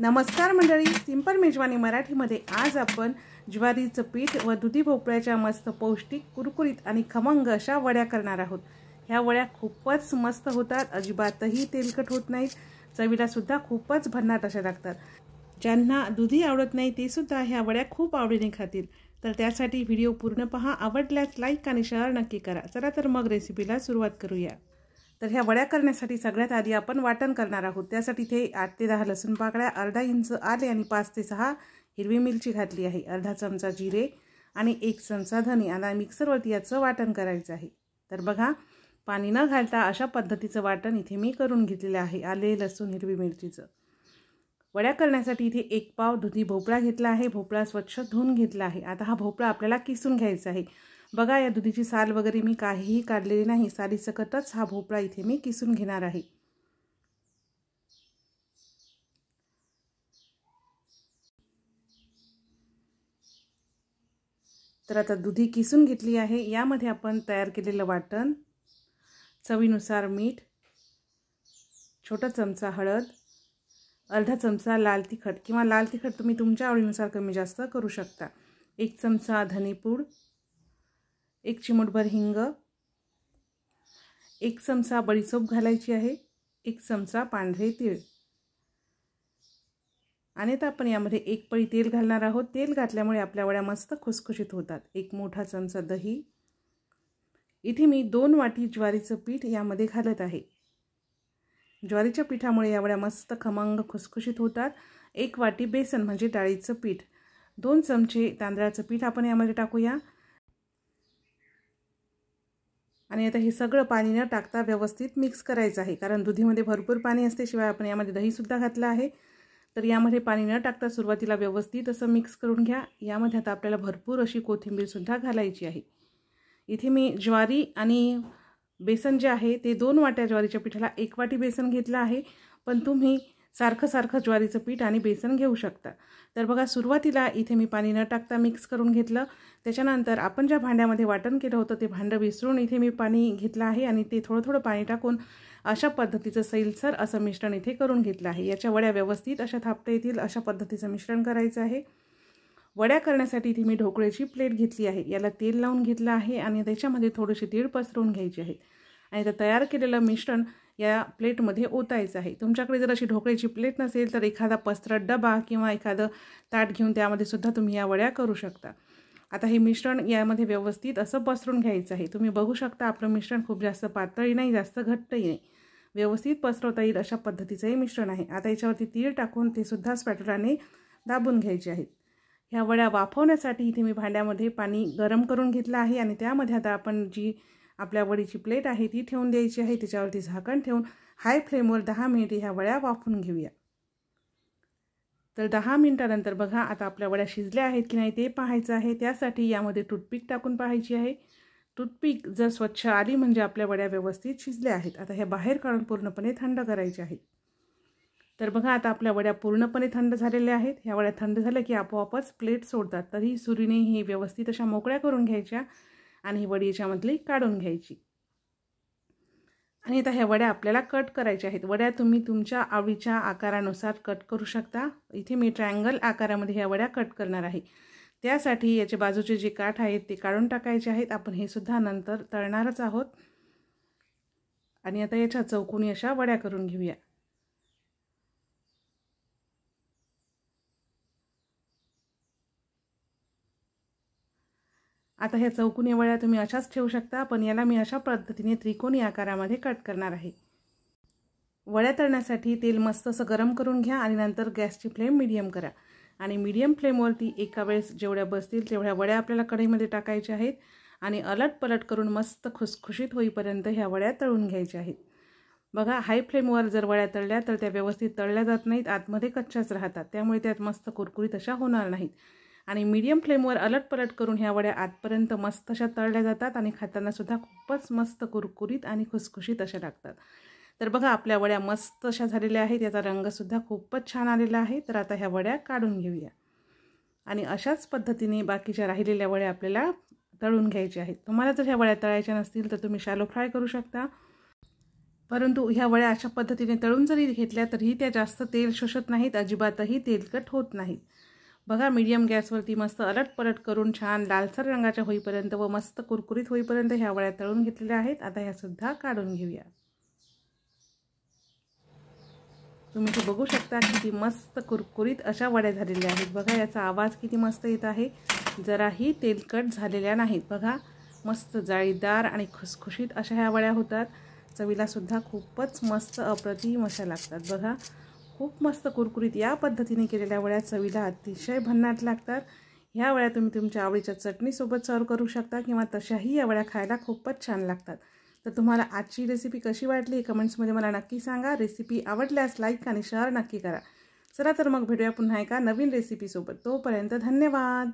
नमस्कार मंडळी सिंपल मेजवानी मराठीमध्ये आज आपण ज्वारीचं पीठ व दुधी भोपळ्याच्या मस्त पौष्टिक कुरकुरीत आणि खमंग अशा वड्या करणार आहोत ह्या वड्या खूपच मस्त होतात अजिबातही तेलकट होत नाहीत चवीलासुद्धा खूपच भन्नाट अशा लागतात ज्यांना दुधी आवडत नाही ते सुद्धा ह्या वड्या खूप आवडीने खातील तर त्यासाठी व्हिडिओ पूर्ण पहा आवडल्यास लाईक आणि शेअर नक्की करा चला तर मग रेसिपीला सुरुवात करूया तर ह्या वड्या करण्यासाठी सगळ्यात आधी आपण वाटण करणार आहोत त्यासाठी इथे आठ ते दहा लसूण पाकळ्या अर्धा इंच आले आणि पाच ते सहा हिरवी मिरची घातली आहे अर्धा चमचा जिरे आणि एक चमचा धने आता मिक्सरवरती याचं वाटण करायचं आहे तर बघा पाणी न घालता अशा पद्धतीचं वाटण इथे मी करून घेतलेलं आहे आले लसूण हिरवी मिरचीचं वड्या करण्यासाठी इथे एक पाव दुधी भोपळा घेतला आहे भोपळा स्वच्छ धुवून घेतला आहे आता हा भोपळा आपल्याला किसून घ्यायचा आहे बघा या दुधीची साल वगैरे मी काहीही काढलेली नाही सालीसकटच हा भोपळा इथे मी किसून घेणार आहे तर आता दुधी किसून घेतली आहे यामध्ये आपण तयार केलेलं वाटण चवीनुसार मीठ छोटा चमचा हळद अर्धा चमचा लाल तिखट किंवा लाल तिखट तुम्ही तुमच्या आवडीनुसार कमी जास्त करू शकता एक चमचा धनेपूड एक चिमटभर हिंग एक चमचा बडीसोप घालायची आहे एक चमचा पांढरे तीळ आणि आता आपण यामध्ये एक पळी तेल घालणार आहोत तेल घातल्यामुळे आपल्या वड्या मस्त खुसखुशीत होतात एक मोठा चमचा दही इथे मी दोन वाटी ज्वारीचं पीठ यामध्ये घालत आहे ज्वारीच्या पिठामुळे या वड्या मस्त खमंग खुसखुशीत होतात एक वाटी बेसन म्हणजे डाळीचं पीठ दोन चमचे तांदळाचं पीठ आपण यामध्ये टाकूया आणि आता हे सगळं पाणी न टाकता व्यवस्थित मिक्स करायचं आहे कारण दुधीमध्ये भरपूर पाणी असते शिवाय आपण यामध्ये दहीसुद्धा घातलं आहे तर यामध्ये पाणी न टाकता सुरुवातीला व्यवस्थित असं मिक्स करून घ्या यामध्ये आता आपल्याला भरपूर अशी कोथिंबीरसुद्धा घालायची आहे इथे मी ज्वारी आणि बेसन जे आहे ते दोन वाट्या ज्वारीच्या पिठाला एक वाटी बेसन घेतलं आहे पण तुम्ही सारखं सारखं ज्वारीचं पीठ आणि बेसन घेऊ शकता तर बघा सुरुवातीला इथे मी पाणी न टाकता मिक्स करून घेतलं त्याच्यानंतर आपण ज्या भांड्यामध्ये वाटण केलं होतं ते भांडं विसरून इथे मी पाणी घेतलं आहे आणि ते थोडं थोडं पाणी टाकून अशा पद्धतीचं सैलसर असं मिश्रण इथे करून घेतलं आहे याच्या वड्या व्यवस्थित अशा थापता येतील अशा पद्धतीचं मिश्रण करायचं आहे वड्या करण्यासाठी इथे मी ढोकळ्याची प्लेट घेतली आहे याला तेल लावून घेतलं आहे आणि त्याच्यामध्ये थोडीशी तीळ पसरवून घ्यायची आहे आणि आता तयार केलेलं मिश्रण या प्लेटमध्ये ओतायचं आहे तुमच्याकडे जर अशी ढोकळ्याची प्लेट नसेल तर एखादा पसरट डबा किंवा एखादं ताट घेऊन त्यामध्ये सुद्धा तुम्ही या वड्या करू शकता आता हे मिश्रण यामध्ये व्यवस्थित असं पसरून घ्यायचं आहे तुम्ही बघू शकता आपलं मिश्रण खूप जास्त पातळी नाही जास्त घट्टही नाही व्यवस्थित पसरवता येईल अशा पद्धतीचं हे मिश्रण आहे आता याच्यावरती तीळ टाकून ते सुद्धा स्पॅटुलाने दाबून घ्यायचे आहेत ह्या वड्या वाफवण्यासाठी इथे मी भांड्यामध्ये पाणी गरम करून घेतलं आहे आणि त्यामध्ये आता आपण जी आपल्या वडीची प्लेट आहे ती ठेवून द्यायची आहे त्याच्यावरती झाकण ठेवून हाय फ्लेमवर दहा मिनिटे ह्या वड्या वाफून घेऊया तर दहा मिनिटानंतर बघा आता आपल्या वड्या शिजल्या आहेत की नाही ते पाहायचं आहे त्यासाठी यामध्ये टूथपिक टाकून पाहायची आहे टूथपिक जर स्वच्छ आली म्हणजे आपल्या वड्या व्यवस्थित शिजल्या आहेत आता ह्या बाहेर काढून पूर्णपणे थंड करायचे आहेत तर बघा आता आपल्या वड्या पूर्णपणे थंड झालेल्या आहेत ह्या वड्या थंड झाल्या की आपोआपच प्लेट सोडतात तरी सुरीने ही व्यवस्थित अशा मोकळ्या करून घ्यायच्या आणि ही वडी याच्यामधली काढून घ्यायची आणि आता ह्या वड्या आपल्याला कट करायच्या आहेत वड्या तुम्ही तुमच्या आवडीच्या आकारानुसार कट करू शकता इथे मी ट्रायंगल आकारामध्ये ह्या वड्या कट करणार आहे त्यासाठी याचे बाजूचे जे काठ आहेत ते काढून टाकायचे आहेत आपण हे सुद्धा नंतर तळणारच आहोत आणि आता याच्या चौकोनी अशा वड्या करून घेऊया आता ह्या चौकोनी वळ्या तुम्ही अशाच ठेवू शकता पण याला मी अशा पद्धतीने त्रिकोणी आकारामध्ये कट करणार आहे वड्या तळण्यासाठी तेल मस्त असं गरम करून घ्या आणि नंतर गॅसची फ्लेम मीडियम करा आणि मीडियम फ्लेमवरती एका वेळेस जेवढ्या बसतील तेवढ्या वड्या आपल्याला कढईमध्ये टाकायच्या आहेत आणि अलट पलट करून मस्त खुसखुशीत होईपर्यंत ह्या वड्या तळून घ्यायच्या आहेत बघा हाय फ्लेमवर जर वड्या तळल्या तर त्या व्यवस्थित तळल्या जात नाहीत आतमध्ये कच्च्याच राहतात त्यामुळे त्यात मस्त कुरकुरीत अशा होणार नाहीत आणि मीडियम फ्लेमवर अलट पलट करून ह्या वड्या आतपर्यंत मस्त अशा तळल्या जातात आणि खातानासुद्धा खूपच मस्त कुरकुरीत आणि खुसखुशीत अशा लागतात तर बघा आपल्या वड्या मस्त अशा झालेल्या आहेत याचा रंगसुद्धा खूपच छान आलेला आहे तर आता ह्या वड्या काढून घेऊया आणि अशाच पद्धतीने बाकीच्या राहिलेल्या वड्या आपल्याला तळून घ्यायच्या आहेत तुम्हाला जर ह्या वड्या तळायच्या नसतील तर तुम्ही शॅलो फ्राय करू शकता परंतु ह्या वड्या अशा पद्धतीने तळून जरी घेतल्या तरीही त्या जास्त तेल शोषत नाहीत अजिबातही तेलकट होत नाहीत बघा मीडियम गॅसवरती मस्त अलट पलट करून छान लालसर रंगाच्या होईपर्यंत व मस्त कुरकुरीत होईपर्यंत ह्या वळ्या तळून घेतलेल्या आहेत आता सुद्धा काढून घेऊया तुम्ही ते बघू शकता किती मस्त कुरकुरीत अशा वड्या झालेल्या आहेत बघा याचा आवाज किती मस्त येत आहे जराही तेलकट झालेल्या नाहीत बघा मस्त जाळीदार आणि खुसखुशीत अशा ह्या वड्या होतात चवीलासुद्धा खूपच मस्त अप्रतिम अशा लागतात बघा खूप मस्त कुरकुरीत या पद्धतीने केलेल्या वड्या चवीला अतिशय भन्नाट लागतात ह्या वड्या तुम्ही तुमच्या आवडीच्या चटणीसोबत सर्व करू शकता किंवा तशाही या वड्या खायला खूपच छान लागतात तर तुम्हाला आजची रेसिपी कशी वाटली कमेंट्समध्ये मला नक्की सांगा रेसिपी आवडल्यास लाईक आणि शेअर नक्की करा चला तर मग भेटूया पुन्हा एका नवीन रेसिपीसोबत तोपर्यंत धन्यवाद